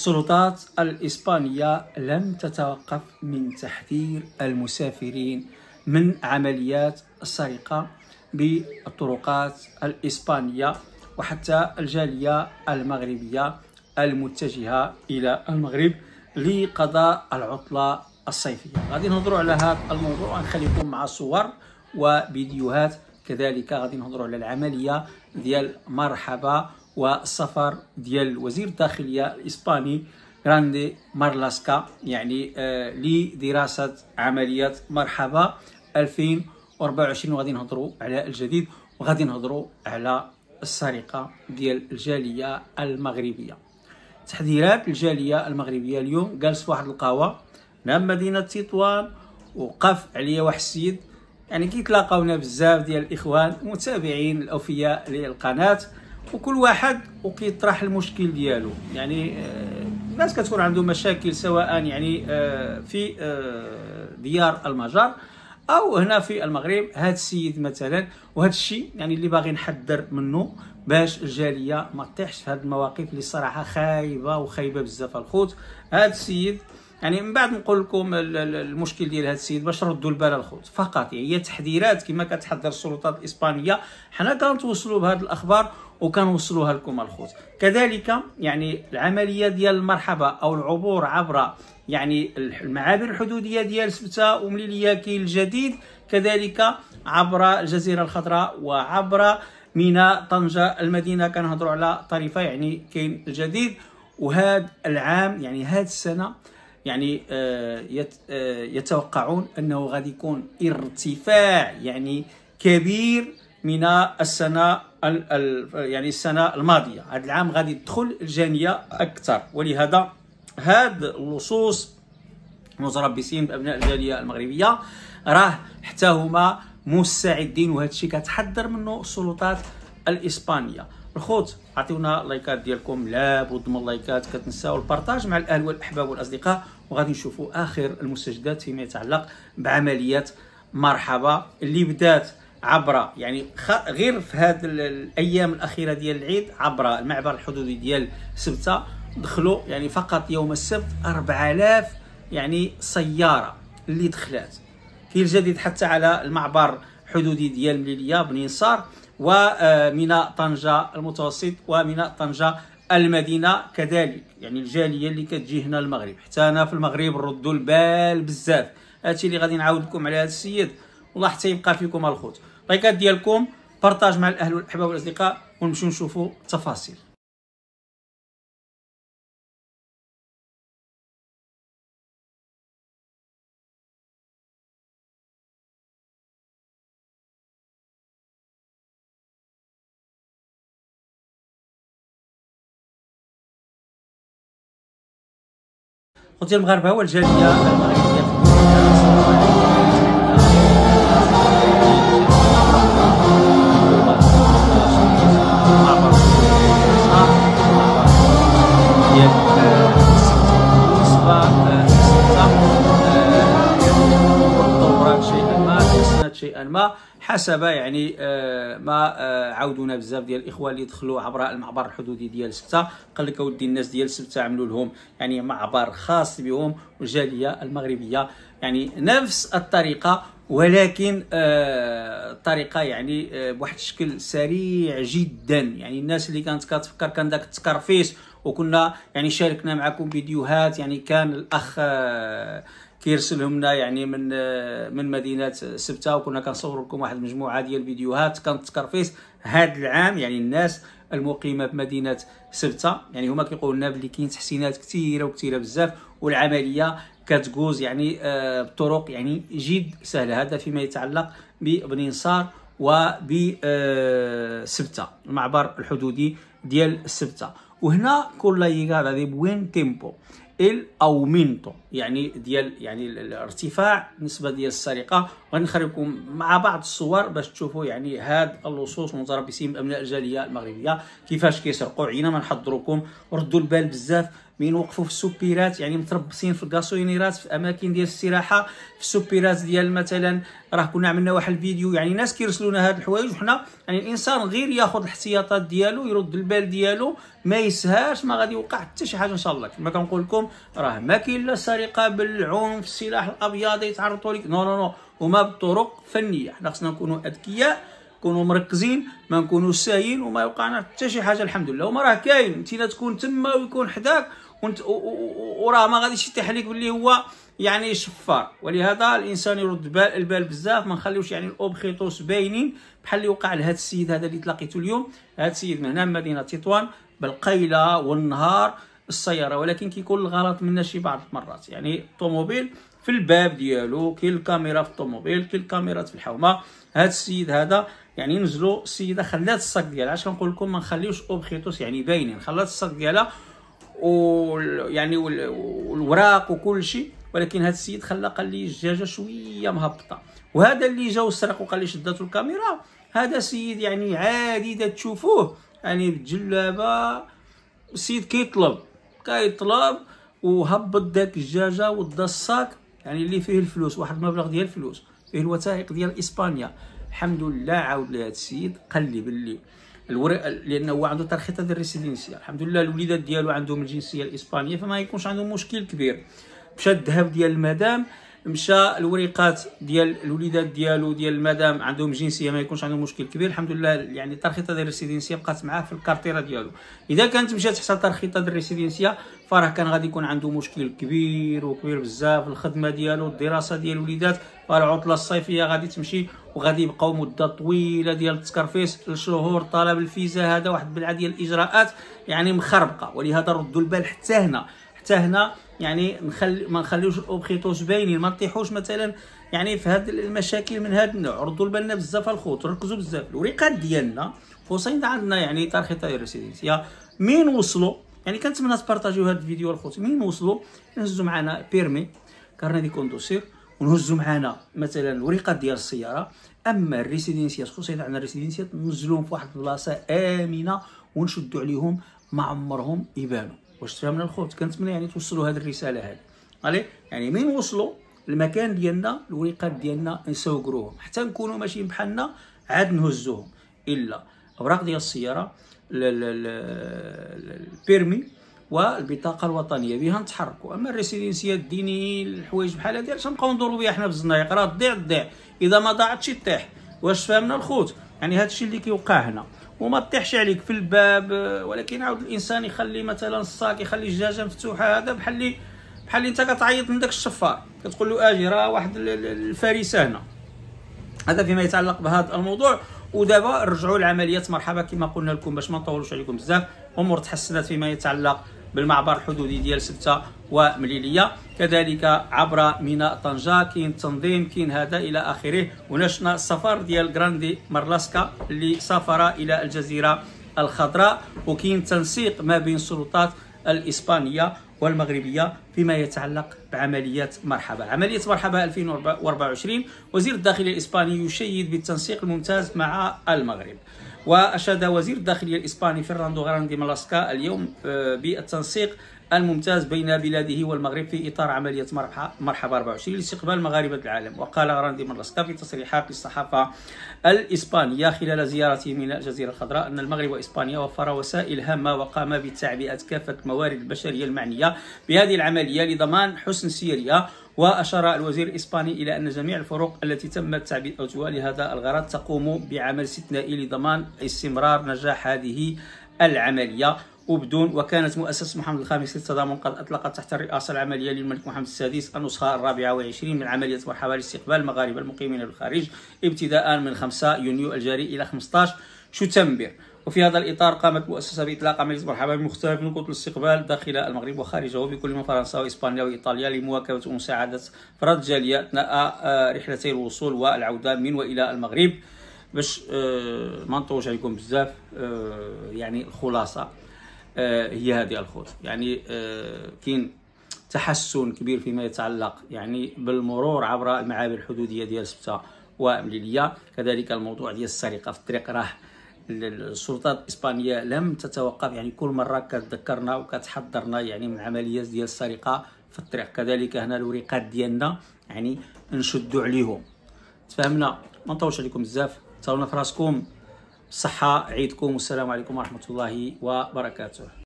السلطات الإسبانية لم تتوقف من تحذير المسافرين من عمليات السرقة بالطرقات الإسبانية وحتى الجالية المغربية المتجهة إلى المغرب لقضاء العطلة الصيفية غادي نهضروا على هذا الموضوع ونخليكم مع صور وفيديوهات كذلك غادي نهضروا على العملية ديال مرحبا والسفر ديال وزير الداخليه الاسباني غراندي مارلاسكا يعني آه، لدراسه عمليه مرحبا 2024 وغادي نهضروا على الجديد وغادي نهضروا على السرقه ديال الجاليه المغربيه تحذيرات الجاليه المغربيه اليوم جالس واحد القهوه نام مدينه تطوان وقف عليا واحد السيد يعني كيتلاقاونا بزاف ديال الاخوان متابعين الاوفياء للقناه وكل واحد وكيطرح المشكل ديالو يعني آه، الناس كتكون عندهم مشاكل سواء يعني آه، في آه، ديار المجر او هنا في المغرب هذا السيد مثلا وهذا الشيء يعني اللي باغي نحذر منه باش الجاليه ما تطيحش في هذه المواقف اللي صراحه خايبه وخايبه بزاف الخوت هذا السيد يعني من بعد نقول لكم المشكل ديال هذا السيد باش ردوا البال الخوت فقط يعني هي تحذيرات كما كتحذر السلطات الاسبانيه حنا كنتوصلوا بهذه الاخبار وكنوصلوها لكم الخوت كذلك يعني العمليه ديال المرحبه او العبور عبر يعني المعابر الحدوديه ديال سبته ومليليه كاين الجديد كذلك عبر الجزيره الخضراء وعبر ميناء طنجه المدينه كنهضروا على طريفه يعني كاين الجديد وهذا العام يعني هذه السنه يعني آه، آه، يتوقعون انه غادي يكون ارتفاع يعني كبير من السنه يعني السنه الماضيه هذا العام غادي تدخل الجانيه اكثر ولهذا هاد اللصوص المتربصين بابناء الجاليه المغربيه راه حتى هما مستعدين وهذا الشيء كتحذر منه السلطات الاسبانيه الخوت عطيونا لايكات ديالكم لابد من اللايكات كتنساو البارطاج مع الاهل والاحباب والاصدقاء وغادي نشوفوا اخر المستجدات فيما يتعلق بعمليات مرحبا اللي بدات عبر يعني غير في هذه الايام الاخيره ديال العيد عبر المعبر الحدودي ديال سبته دخلوا يعني فقط يوم السبت 4000 يعني سياره اللي دخلات في الجديد حتى على المعبر الحدودي ديال مليليه بنين وميناء آه، طنجه المتوسط وميناء طنجه المدينه كذلك يعني الجاليه اللي كتجي هنا المغرب حتى انا في المغرب ردوا البال بزاف هادشي اللي غادي نعاود لكم على هذا السيد والله حتى يبقى فيكم الخوت لايكات ديالكم بارطاج مع الاهل والاحباب والاصدقاء ونمشيو نشوفوا التفاصيل خوتي المغاربه والجاليه المغربيه حسب يعني آه، ما آه، عاودونا بزاف ديال الاخوه اللي دخلوا عبر المعبر الحدودي ديال سبته قال لك اودي الناس ديال سبته عملوا لهم يعني معبر خاص بهم والجاليه المغربيه يعني نفس الطريقه ولكن الطريقه آه، يعني بواحد الشكل سريع جدا يعني الناس اللي كانت كتفكر كان داك التكرفيس وكنا يعني شاركنا معكم فيديوهات يعني كان الاخ كيرسلهم لنا يعني من من مدينه سبته وكنا كنصور لكم واحد المجموعه ديال الفيديوهات كانت تكرفيس هذا العام يعني الناس المقيمه في مدينه سبته يعني هما كيقولوا لنا بلي كاين تحسينات كثيره وكثيره بزاف والعمليه كتجوز يعني آه، بطرق يعني جد سهله هذا فيما يتعلق ببنينصار وبسبته آه، المعبر الحدودي ديال سبته وهنا كل يغار دي بوين تيمبو الاومينتو او يعني ديال يعني الارتفاع نسبه ديال السرقه وغنخرجكم مع بعض الصور باش تشوفوا يعني هاد اللصوص المتربصين بابناء الجاليه المغربيه كيفاش كيسرقوا عينا ما نحضروكم ردوا البال بزاف من وقفوا في السوبيرات يعني متربصين في الكاسوينيرات في اماكن ديال الاستراحه في السوبيرات ديال مثلا راه كنا عملنا واحد الفيديو يعني ناس كيرسلونا هاد الحوايج وحنا يعني الانسان غير ياخذ الاحتياطات ديالو يرد البال ديالو ما يسهاش ما غادي يوقع حتى شي حاجه ان شاء الله كما كنقول لكم راه ما كاين لا سرقه بالعنف السلاح الابيض يتعرضوا لك نو نو نو وما بطرق فنيه حنا خصنا نكونوا اذكياء نكونوا مركزين ما نكونوا ساهين وما يوقعنا حتى شي حاجه الحمد لله وما راه كاين انت تكون تما ويكون حداك وانت وراه ما غاديش يطيح عليك باللي هو يعني شفار ولهذا الانسان يرد بال البال بزاف ما نخليوش يعني الاوبخيطوس باينين بحال اللي وقع لهذا السيد هذا اللي تلاقيته اليوم هذا السيد من هنا من مدينه تطوان بالقيله والنهار السياره ولكن كيكون الغلط منا شي بعض المرات يعني الطوموبيل في الباب ديالو كاين الكاميرا في الطوموبيل كاين الكاميرات في الحومه هذا السيد هذا يعني نزلوا السيده خلات الصاك ديالها علاش كنقول لكم ما نخليوش اوبخيتوس يعني باينين خلات الصاك ديالها و يعني والوراق وكل شيء ولكن هذا السيد خلى قال لي الدجاجه شويه مهبطه وهذا اللي جا وسرق وقال لي شداتو الكاميرا هذا سيد يعني عادي تشوفوه يعني بالجلابه السيد كيطلب كيطلب وهبط داك الدجاجه ودا الصاك يعني اللي فيه الفلوس واحد المبلغ ديال الفلوس فيه الوثائق ديال اسبانيا الحمد لله عاود لي هذا السيد قال لي باللي الورق لانه هو عنده ترخيص ديال الريسيدنسيه الحمد لله الوليدات ديالو عندهم الجنسيه الاسبانيه فما يكونش عندهم مشكل كبير مشى الذهب ديال المدام مشى الوريقات ديال الوليدات ديالو ديال المدام عندهم جنسيه ما يكونش عندهم مشكل كبير الحمد لله يعني الترخيطه ديال الريسيدنسيه بقات معاه في الكارتيره ديالو اذا كانت مشات حتى الترخيطه ديال الريسيدنسيه فراه كان غادي يكون عنده مشكل كبير وكبير بزاف الخدمه ديالو الدراسه ديال الوليدات فالعطله الصيفيه غادي تمشي وغادي يبقاو مده طويله ديال التكرفيس الشهور شهور طلب الفيزا هذا واحد البلعه ديال الاجراءات يعني مخربقه ولهذا ردوا البال حتى هنا حتى هنا يعني نخلي ما نخليوش الاوبخيطوش باينين ما نطيحوش مثلا يعني في هاد المشاكل من هاد النوع ردوا بالنا بزاف الخوت ركزوا بزاف الوريقات ديالنا فوسين عندنا يعني ترخيطه ريسيدنسيه مين وصلوا يعني كنتمنى تبارطاجيو هاد الفيديو الخوت مين وصلوا نهزوا معنا بيرمي كارني دي كوندوسير ونهزوا معنا مثلا الوريقات ديال السياره اما الريسيدنسيا خصوصا عندنا الريسيدنسيا ننزلوهم في واحد البلاصه امنه ونشدوا عليهم ما عمرهم يبانوا واش شفتها من الخوت كنتمنى يعني توصلوا هذه الرساله هذه علي يعني من وصلوا المكان ديالنا الوريقات ديالنا نسوقروهم حتى نكونوا ماشيين بحالنا عاد نهزوهم الا اوراق ديال السياره البيرمي والبطاقه الوطنيه بها نتحركوا اما الريسيدنسيه الديني الحوايج بحال هذه علاش نبقاو ندوروا بها حنا في الزنايق راه تضيع تضيع اذا ما ضاعتش تطيح واش فهمنا الخوت يعني هذا الشيء اللي كيوقع هنا وما تطيحش عليك في الباب ولكن عاود الانسان يخلي مثلا الصاك يخلي الجاجه مفتوحه هذا بحال اللي بحال انت كتعيط داك الشفار كتقول له اجي راه واحد الفارسه هنا هذا فيما يتعلق بهذا الموضوع ودابا نرجعوا لعمليه مرحبا كما قلنا لكم باش ما نطولوش عليكم بزاف امور تحسنت فيما يتعلق بالمعبر الحدودي ديال سبته ومليليه كذلك عبر ميناء طنجه كاين تنظيم كاين هذا الى اخره ونشنا السفر ديال جراندي مارلاسكا اللي سافر الى الجزيره الخضراء وكاين تنسيق ما بين السلطات الاسبانيه والمغربيه فيما يتعلق بعمليات مرحبا عمليه مرحبا 2024 وزير الداخليه الاسباني يشيد بالتنسيق الممتاز مع المغرب وأشاد وزير الداخلية الإسباني فرناندو غراندي مالاسكا اليوم آه، بالتنسيق الممتاز بين بلاده والمغرب في إطار عملية مرحبا 24 لاستقبال مغاربة العالم وقال راندي مرلسكا في تصريحات للصحافة الإسبانية خلال زيارته من الجزيرة الخضراء أن المغرب وإسبانيا وفر وسائل هامة وقام بتعبئة كافة الموارد البشرية المعنية بهذه العملية لضمان حسن سيرها وأشار الوزير الإسباني إلى أن جميع الفرق التي تم تعبئتها لهذا الغرض تقوم بعمل استثنائي لضمان استمرار نجاح هذه العملية وبدون وكانت مؤسسة محمد الخامس للتضامن قد أطلقت تحت الرئاسة العملية للملك محمد السادس النسخة الرابعة والعشرين من عملية مرحبا لاستقبال المغاربة المقيمين بالخارج ابتداء من 5 يونيو الجاري إلى 15 شتنبر وفي هذا الإطار قامت مؤسسة بإطلاق عملية مرحبا بمختلف نقط الاستقبال داخل المغرب وخارجه بكل من فرنسا وإسبانيا وإيطاليا لمواكبة ومساعدة فرد جالية أثناء آه، رحلتي الوصول والعودة من وإلى المغرب باش آه، ما نطولش عليكم بزاف آه، يعني الخلاصه آه، هي هذه الخطوة يعني آه، كاين تحسن كبير فيما يتعلق يعني بالمرور عبر المعابر الحدوديه ديال سبته ومليليه كذلك الموضوع ديال السرقه في الطريق راه السلطات الاسبانيه لم تتوقف يعني كل مره كتذكرنا وكتحضرنا يعني من عمليات ديال السرقه في الطريق كذلك هنا الوريقات ديالنا يعني نشدوا عليهم تفهمنا ما نطولش عليكم بزاف تهلاو في راسكم صحة عيدكم والسلام عليكم ورحمة الله وبركاته